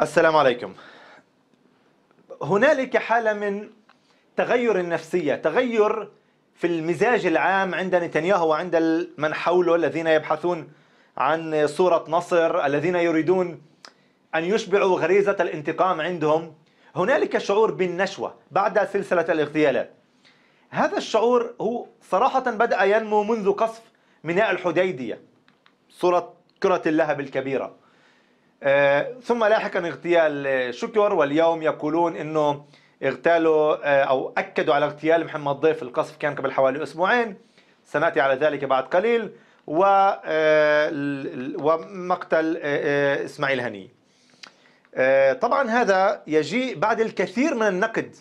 السلام عليكم هنالك حالة من تغير النفسية تغير في المزاج العام عند نتنياهو وعند من حوله الذين يبحثون عن صورة نصر الذين يريدون أن يشبعوا غريزة الانتقام عندهم هنالك شعور بالنشوة بعد سلسلة الاغتيالات هذا الشعور هو صراحة بدأ ينمو منذ قصف ميناء الحديدية صورة كرة اللهب الكبيرة آه، ثم لاحقا اغتيال آه، شكر واليوم يقولون انه اغتالوا آه، او اكدوا على اغتيال محمد ضيف القصف كان قبل حوالي اسبوعين سناتي على ذلك بعد قليل و ومقتل اسماعيل هني طبعا هذا يجيء بعد الكثير من النقد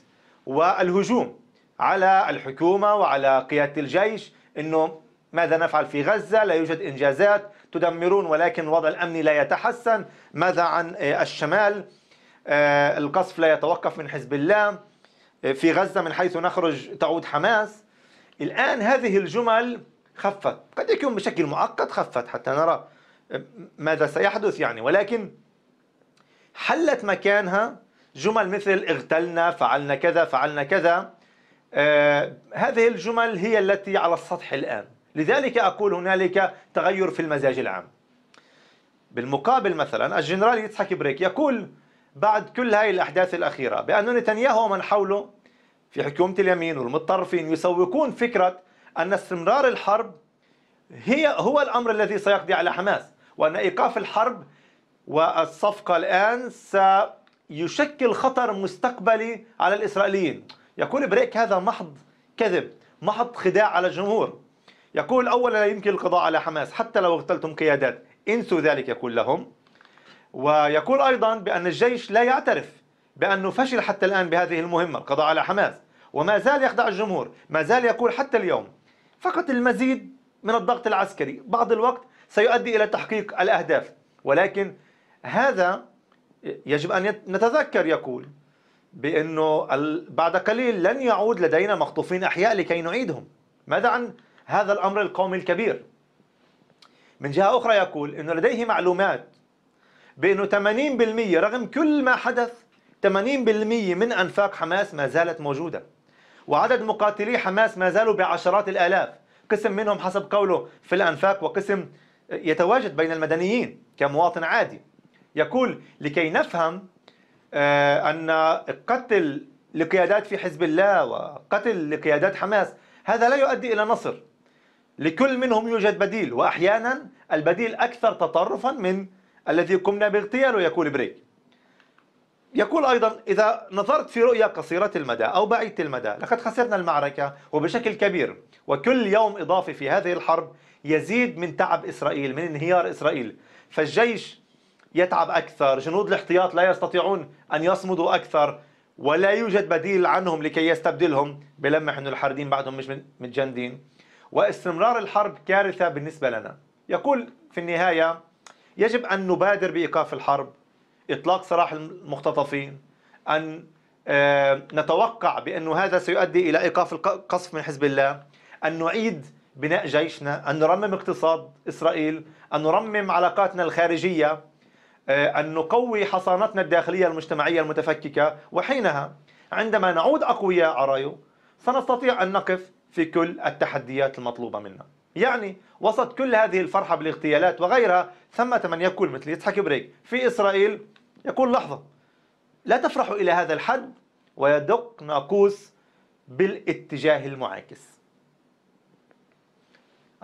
والهجوم على الحكومه وعلى قياده الجيش انه ماذا نفعل في غزة لا يوجد إنجازات تدمرون ولكن الوضع الأمني لا يتحسن ماذا عن آه، الشمال آه، القصف لا يتوقف من حزب الله آه، في غزة من حيث نخرج تعود حماس الآن هذه الجمل خفت قد يكون بشكل مؤقت خفت حتى نرى ماذا سيحدث يعني ولكن حلت مكانها جمل مثل اغتلنا فعلنا كذا فعلنا كذا آه هذه الجمل هي التي على السطح الآن لذلك أقول هنالك تغير في المزاج العام بالمقابل مثلا الجنرال يضحك بريك يقول بعد كل هاي الأحداث الأخيرة بأن نتنياهو ومن حوله في حكومة اليمين والمتطرفين يسوقون فكرة أن استمرار الحرب هي هو الأمر الذي سيقضي على حماس وأن إيقاف الحرب والصفقة الآن سيشكل خطر مستقبلي على الإسرائيليين يقول بريك هذا محض كذب محض خداع على الجمهور يقول أولا لا يمكن القضاء على حماس حتى لو اغتلتم قيادات انسوا ذلك يقول لهم ويقول أيضا بأن الجيش لا يعترف بأنه فشل حتى الآن بهذه المهمة القضاء على حماس وما زال يخدع الجمهور ما زال يقول حتى اليوم فقط المزيد من الضغط العسكري بعض الوقت سيؤدي إلى تحقيق الأهداف ولكن هذا يجب أن نتذكر يقول بأنه بعد قليل لن يعود لدينا مخطوفين أحياء لكي نعيدهم ماذا عن هذا الأمر القومي الكبير من جهة أخرى يقول أنه لديه معلومات بأنه 80% رغم كل ما حدث 80% من أنفاق حماس ما زالت موجودة وعدد مقاتلي حماس ما زالوا بعشرات الآلاف قسم منهم حسب قوله في الأنفاق وقسم يتواجد بين المدنيين كمواطن عادي يقول لكي نفهم آه، أن قتل لقيادات في حزب الله وقتل لقيادات حماس هذا لا يؤدي إلى نصر لكل منهم يوجد بديل وأحيانا البديل أكثر تطرفا من الذي قمنا باغتياله يقول بريك يقول أيضا إذا نظرت في رؤية قصيرة المدى أو بعيدة المدى لقد خسرنا المعركة وبشكل كبير وكل يوم إضافي في هذه الحرب يزيد من تعب إسرائيل من انهيار إسرائيل فالجيش يتعب أكثر جنود الاحتياط لا يستطيعون أن يصمدوا أكثر ولا يوجد بديل عنهم لكي يستبدلهم بلمح أن الحاردين بعدهم مش متجندين واستمرار الحرب كارثة بالنسبة لنا يقول في النهاية يجب أن نبادر بإيقاف الحرب إطلاق سراح المختطفين أن آه، نتوقع بأن هذا سيؤدي إلى إيقاف القصف من حزب الله أن نعيد بناء جيشنا أن نرمم اقتصاد إسرائيل أن نرمم علاقاتنا الخارجية آه، أن نقوي حصانتنا الداخلية المجتمعية المتفككة وحينها عندما نعود أقوياء عرايو سنستطيع أن نقف في كل التحديات المطلوبة منا يعني وسط كل هذه الفرحة بالاغتيالات وغيرها ثمة من يقول مثل يضحك بريك في إسرائيل يقول لحظة لا تفرحوا إلى هذا الحد ويدق ناقوس بالاتجاه المعاكس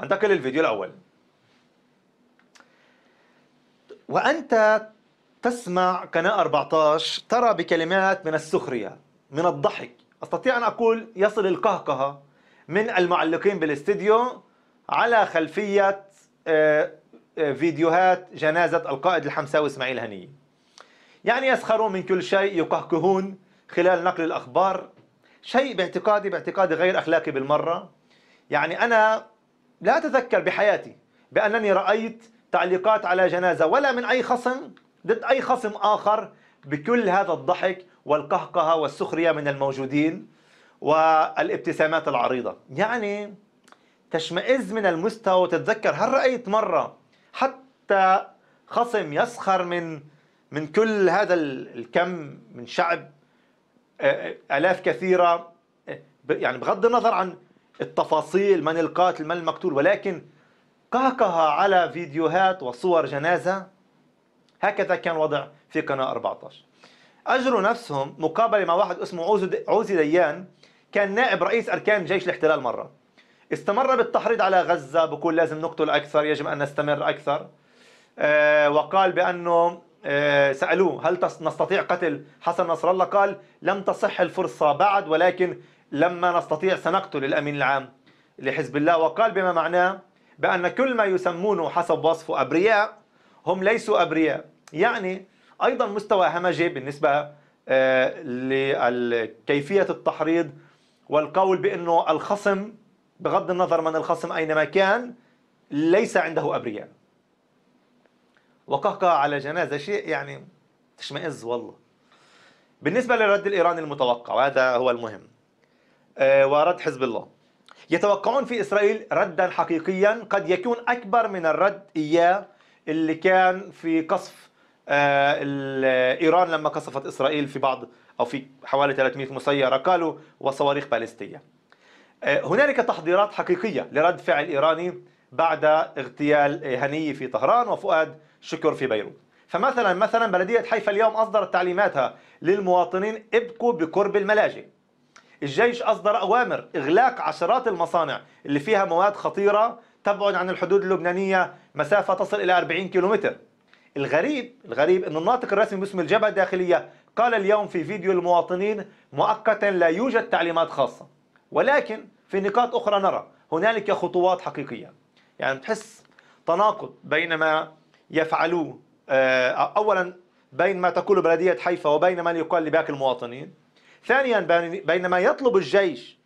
انتقل للفيديو الأول وأنت تسمع قناة 14 ترى بكلمات من السخرية من الضحك أستطيع أن أقول يصل القهقهة من المعلقين بالاستديو على خلفية آه، آه، فيديوهات جنازة القائد الحمساوي إسماعيل هنية يعني يسخرون من كل شيء يقهقهون خلال نقل الأخبار شيء باعتقادي باعتقادي غير أخلاقي بالمرة يعني أنا لا أتذكر بحياتي بأنني رأيت تعليقات على جنازة ولا من أي خصم ضد أي خصم آخر بكل هذا الضحك والقهقهة والسخرية من الموجودين والابتسامات العريضة يعني تشمئز من المستوى وتتذكر هل رأيت مرة حتى خصم يسخر من من كل هذا الكم من شعب آلاف كثيرة يعني بغض النظر عن التفاصيل من القاتل من المقتول ولكن قهقه على فيديوهات وصور جنازة هكذا كان وضع في قناة 14 اجروا نفسهم مقابله مع واحد اسمه عوزي ديان كان نائب رئيس اركان جيش الاحتلال مره استمر بالتحريض على غزه بقول لازم نقتل اكثر يجب ان نستمر اكثر أه وقال بانه أه سالوه هل نستطيع قتل حسن نصر الله قال لم تصح الفرصه بعد ولكن لما نستطيع سنقتل الامين العام لحزب الله وقال بما معناه بان كل ما يسمونه حسب وصفه ابرياء هم ليسوا ابرياء يعني ايضا مستوى همجي بالنسبه آه، لكيفيه التحريض والقول بانه الخصم بغض النظر من الخصم اينما كان ليس عنده ابرياء وقهقه على جنازه شيء يعني تشمئز والله بالنسبه للرد الايراني المتوقع وهذا هو المهم آه، ورد حزب الله يتوقعون في اسرائيل ردا حقيقيا قد يكون اكبر من الرد اياه اللي كان في قصف آه، ايران لما قصفت اسرائيل في بعض او في حوالي 300 مسيره قالوا وصواريخ باليستيه. آه، هنالك تحضيرات حقيقيه لرد فعل ايراني بعد اغتيال هنيه في طهران وفؤاد شكر في بيروت. فمثلا مثلا بلديه حيفا اليوم اصدرت تعليماتها للمواطنين ابقوا بقرب الملاجئ. الجيش اصدر اوامر اغلاق عشرات المصانع اللي فيها مواد خطيره تبعد عن الحدود اللبنانيه مسافه تصل الى 40 كيلومتر. الغريب الغريب أن الناطق الرسمي باسم الجبهة الداخلية قال اليوم في فيديو المواطنين مؤقتا لا يوجد تعليمات خاصة ولكن في نقاط أخرى نرى هنالك خطوات حقيقية يعني تحس تناقض بين ما يفعلوه آه، أولا بين ما تقول بلدية حيفا وبين ما يقال لباقي المواطنين ثانيا بين ما يطلب الجيش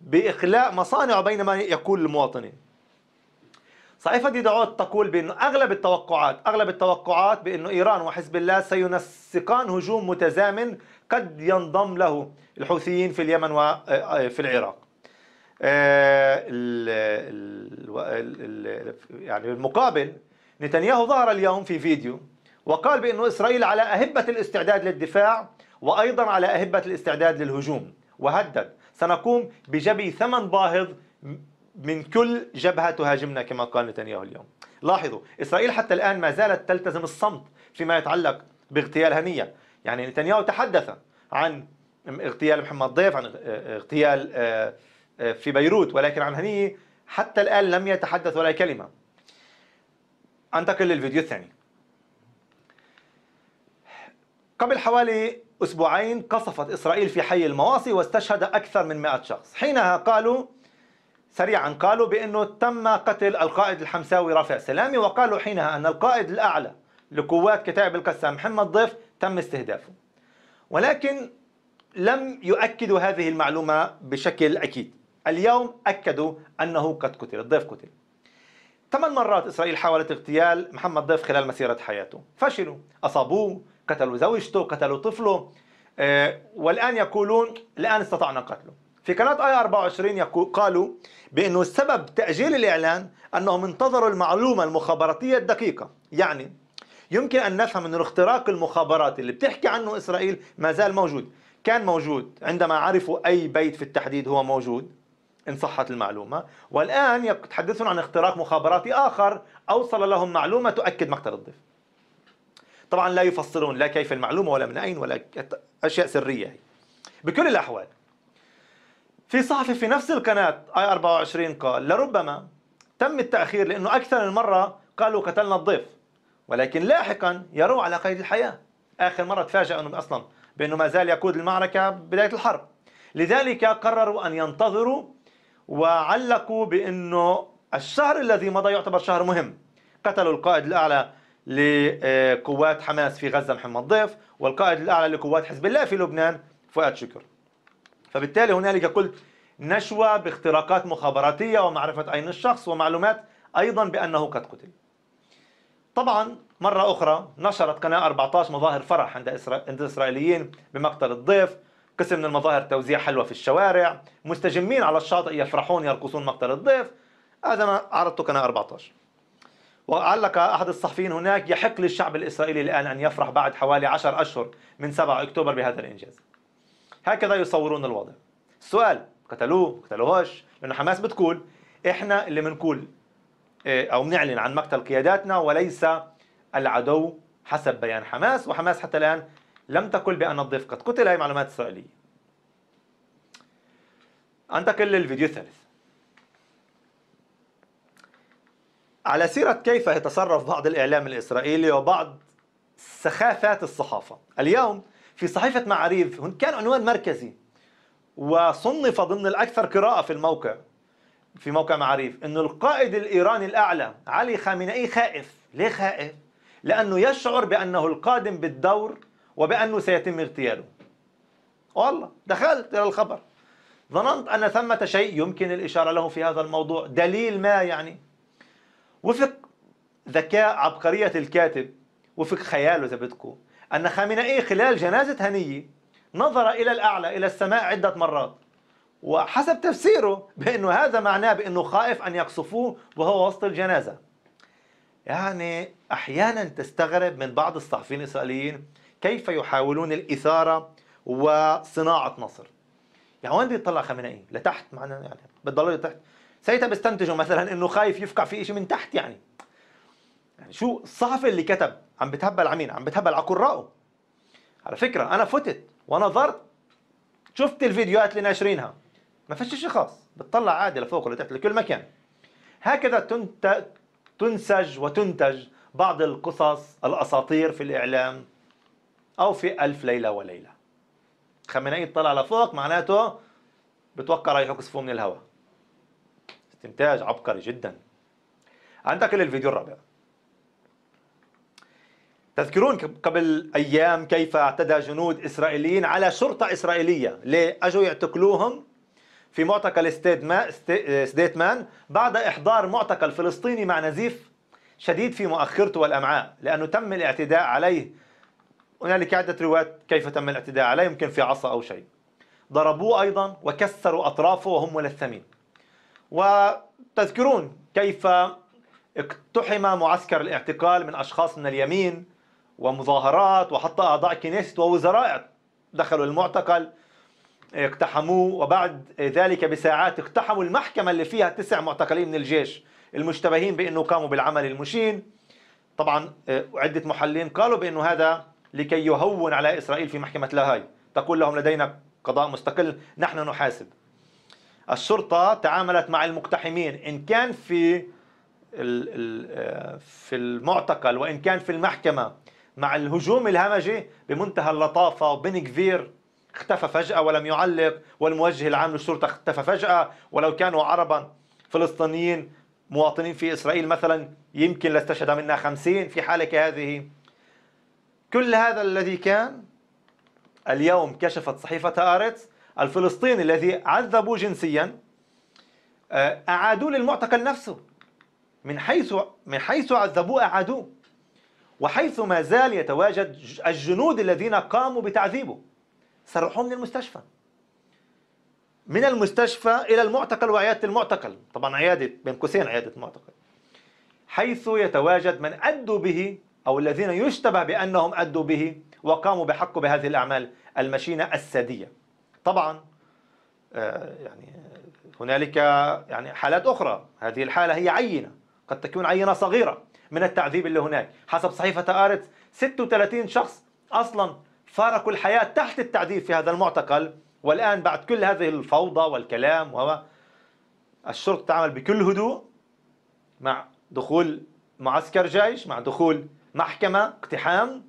بإخلاء مصانع بين ما يقول المواطنين صحيفة في دعوات تقول بانه اغلب التوقعات اغلب التوقعات بانه ايران وحزب الله سينسقان هجوم متزامن قد ينضم له الحوثيين في اليمن وفي آه، آه، العراق آه، يعني بالمقابل نتنياهو ظهر اليوم في فيديو وقال بأن إسرائيل على أهبة الاستعداد للدفاع وأيضا على أهبة الاستعداد للهجوم وهدد سنقوم بجبي ثمن باهظ من كل جبهة تهاجمنا كما قال نتنياهو اليوم لاحظوا إسرائيل حتى الآن ما زالت تلتزم الصمت فيما يتعلق باغتيال هنية يعني نتنياهو تحدث عن اغتيال محمد ضيف عن اغتيال آه، آه، في بيروت ولكن عن هنية حتى الآن لم يتحدث ولا كلمة أنتقل للفيديو الثاني قبل حوالي أسبوعين قصفت إسرائيل في حي المواصي واستشهد أكثر من 100 شخص حينها قالوا سريعا قالوا بأنه تم قتل القائد الحمساوي رافع سلامي وقالوا حينها أن القائد الأعلى لقوات كتائب القسام محمد ضيف تم استهدافه ولكن لم يؤكدوا هذه المعلومة بشكل أكيد اليوم أكدوا أنه قد قتل الضيف قتل ثمان مرات إسرائيل حاولت اغتيال محمد ضيف خلال مسيرة حياته فشلوا أصابوه قتلوا زوجته قتلوا طفله آه، والآن يقولون الآن استطعنا قتله في قناة آي 24 قالوا بأنه سبب تأجيل الإعلان أنهم انتظروا المعلومة المخابراتية الدقيقة يعني يمكن أن نفهم أن الاختراق المخابراتي اللي بتحكي عنه إسرائيل ما زال موجود كان موجود عندما عرفوا أي بيت في التحديد هو موجود إن صحت المعلومة والآن يتحدثون عن اختراق مخابراتي آخر أوصل لهم معلومة تؤكد مقتل الضيف طبعا لا يفسرون لا كيف المعلومة ولا من أين ولا أشياء سرية بكل الأحوال في صحفي في نفس القناة اي 24 قال لربما تم التأخير لأنه أكثر من مرة قالوا قتلنا الضيف ولكن لاحقا يروى على قيد الحياة آخر مرة تفاجأ أنه أصلا بأنه ما زال يقود المعركة بداية الحرب لذلك قرروا أن ينتظروا وعلقوا بأنه الشهر الذي مضى يعتبر شهر مهم قتلوا القائد الأعلى لقوات حماس في غزة محمد ضيف والقائد الأعلى لقوات حزب الله في لبنان فؤاد شكر فبالتالي هنالك قلت نشوة باختراقات مخابراتية ومعرفة أين الشخص ومعلومات أيضا بأنه قد قتل طبعا مرة أخرى نشرت قناة 14 مظاهر فرح عند, عند الإسرائيليين بمقتل الضيف قسم من المظاهر توزيع حلوى في الشوارع مستجمين على الشاطئ يفرحون يرقصون مقتل الضيف هذا ما عرضته قناة 14 وعلق أحد الصحفيين هناك يحق للشعب الإسرائيلي الآن أن يفرح بعد حوالي 10 أشهر من 7 أكتوبر بهذا الإنجاز هكذا يصورون الوضع السؤال قتلوه قتلوهاش لأن حماس بتقول إحنا اللي بنقول إيه، أو بنعلن عن مقتل قياداتنا وليس العدو حسب بيان حماس وحماس حتى الآن لم تقل بأن الضيف قد قتل هي معلومات إسرائيلية أنتقل للفيديو الثالث على سيرة كيف يتصرف بعض الإعلام الإسرائيلي وبعض سخافات الصحافة اليوم في صحيفة معاريف كان عنوان مركزي وصنف ضمن الأكثر قراءة في الموقع في موقع معاريف أنه القائد الإيراني الأعلى علي خامنئي خائف ليه خائف؟ لأنه يشعر بأنه القادم بالدور وبأنه سيتم اغتياله والله دخلت إلى الخبر ظننت أن ثمة شيء يمكن الإشارة له في هذا الموضوع دليل ما يعني وفق ذكاء عبقرية الكاتب وفق خياله إذا بدكم أن خامنئي خلال جنازة هنية نظر إلى الأعلى إلى السماء عدة مرات وحسب تفسيره بأنه هذا معناه بأنه خائف أن يقصفوه وهو وسط الجنازة يعني أحيانا تستغرب من بعض الصحفيين الإسرائيليين كيف يحاولون الإثارة وصناعة نصر يعني وين بيطلع خامنئي لتحت معنا يعني بتضلوا تحت ساعتها بيستنتجوا مثلا انه خايف يفقع في شيء من تحت يعني يعني شو الصحفي اللي كتب عم بتهبل على مين؟ عم بتهبل على قرائه على فكره انا فتت ونظرت شفت الفيديوهات اللي ناشرينها ما فيش شيء خاص بتطلع عادي لفوق ولتحت لكل مكان هكذا تنسج وتنتج بعض القصص الاساطير في الاعلام او في الف ليله وليله خامنئي طلع لفوق معناته بتوقع رايح يقصفوه من الهواء استنتاج عبقري جدا انتقل للفيديو الرابع تذكرون قبل أيام كيف اعتدى جنود إسرائيليين على شرطة إسرائيلية ليه؟ أجوا يعتقلوهم في معتقل ستيتمان بعد إحضار معتقل فلسطيني مع نزيف شديد في مؤخرته والأمعاء لأنه تم الاعتداء عليه هنالك عدة روايات كيف تم الاعتداء عليه يمكن في عصا أو شيء ضربوه أيضا وكسروا أطرافه وهم ملثمين وتذكرون كيف اقتحم معسكر الاعتقال من أشخاص من اليمين ومظاهرات وحتى أعضاء كنيسة ووزراء دخلوا المعتقل اقتحموه وبعد ذلك بساعات اقتحموا المحكمة اللي فيها تسع معتقلين من الجيش المشتبهين بأنه قاموا بالعمل المشين طبعا آه، عدة محللين قالوا بأنه هذا لكي يهون على إسرائيل في محكمة لاهاي تقول لهم لدينا قضاء مستقل نحن نحاسب الشرطة تعاملت مع المقتحمين إن كان في آه، في المعتقل وإن كان في المحكمة مع الهجوم الهمجي بمنتهى اللطافة وبن كفير اختفى فجأة ولم يعلق والموجه العام للشرطة اختفى فجأة ولو كانوا عربا فلسطينيين مواطنين في إسرائيل مثلا يمكن لاستشهد منا خمسين في حالة كهذه كل هذا الذي كان اليوم كشفت صحيفة آرتس الفلسطيني الذي عذبوا جنسيا آه، أعادوه للمعتقل نفسه من حيث من حيث عذبوه أعادوه وحيث ما زال يتواجد الجنود الذين قاموا بتعذيبه سرحوه من المستشفى من المستشفى إلى المعتقل وعيادة المعتقل طبعا عيادة بين قوسين عيادة المعتقل حيث يتواجد من أدوا به أو الذين يشتبه بأنهم أدوا به وقاموا بحقه بهذه الأعمال المشينة السادية طبعا آه، يعني هنالك يعني حالات أخرى هذه الحالة هي عينة قد تكون عينة صغيرة من التعذيب اللي هناك حسب صحيفة آرتس 36 شخص أصلا فارقوا الحياة تحت التعذيب في هذا المعتقل والآن بعد كل هذه الفوضى والكلام وهو الشرطة تعمل بكل هدوء مع دخول معسكر جيش مع دخول محكمة اقتحام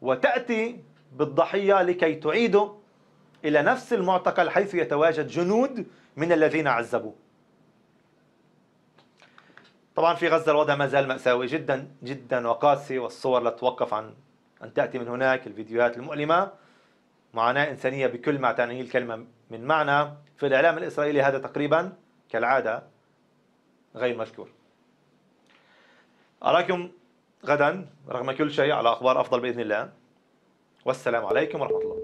وتأتي بالضحية لكي تعيده إلى نفس المعتقل حيث يتواجد جنود من الذين عذبوه طبعا في غزة الوضع ما زال مأساوي جدا جدا وقاسي والصور لا تتوقف عن أن تأتي من هناك الفيديوهات المؤلمة معاناة إنسانية بكل ما تعنيه الكلمة من معنى في الإعلام الإسرائيلي هذا تقريبا كالعادة غير مذكور أراكم غدا رغم كل شيء على أخبار أفضل بإذن الله والسلام عليكم ورحمة الله